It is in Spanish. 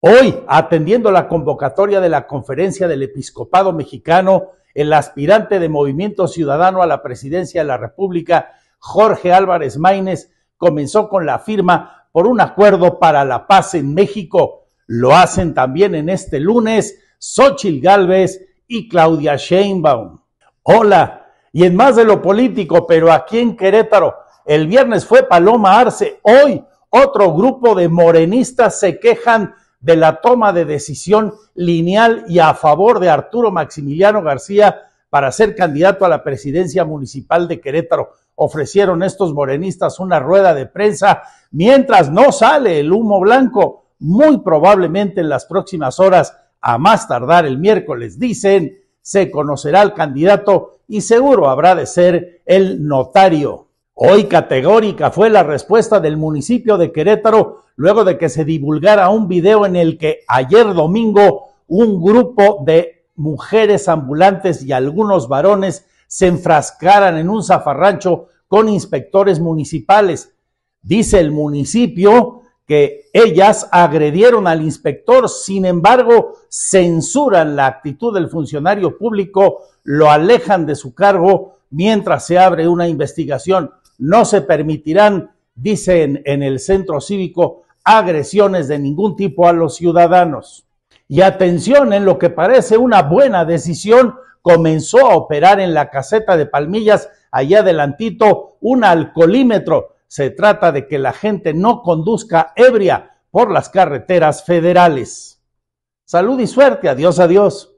Hoy, atendiendo la convocatoria de la conferencia del episcopado mexicano, el aspirante de Movimiento Ciudadano a la presidencia de la República, Jorge Álvarez Maínez, comenzó con la firma por un acuerdo para la paz en México. Lo hacen también en este lunes Sochil Galvez y Claudia Sheinbaum. Hola, y en más de lo político, pero aquí en Querétaro, el viernes fue Paloma Arce, hoy otro grupo de morenistas se quejan de la toma de decisión lineal y a favor de Arturo Maximiliano García para ser candidato a la presidencia municipal de Querétaro. Ofrecieron estos morenistas una rueda de prensa mientras no sale el humo blanco. Muy probablemente en las próximas horas, a más tardar el miércoles, dicen, se conocerá el candidato y seguro habrá de ser el notario Hoy categórica fue la respuesta del municipio de Querétaro luego de que se divulgara un video en el que ayer domingo un grupo de mujeres ambulantes y algunos varones se enfrascaran en un zafarrancho con inspectores municipales. Dice el municipio que ellas agredieron al inspector, sin embargo, censuran la actitud del funcionario público, lo alejan de su cargo mientras se abre una investigación no se permitirán, dicen en el centro cívico, agresiones de ningún tipo a los ciudadanos. Y atención, en lo que parece una buena decisión, comenzó a operar en la caseta de Palmillas, allá adelantito, un alcoholímetro. Se trata de que la gente no conduzca ebria por las carreteras federales. Salud y suerte, adiós, adiós.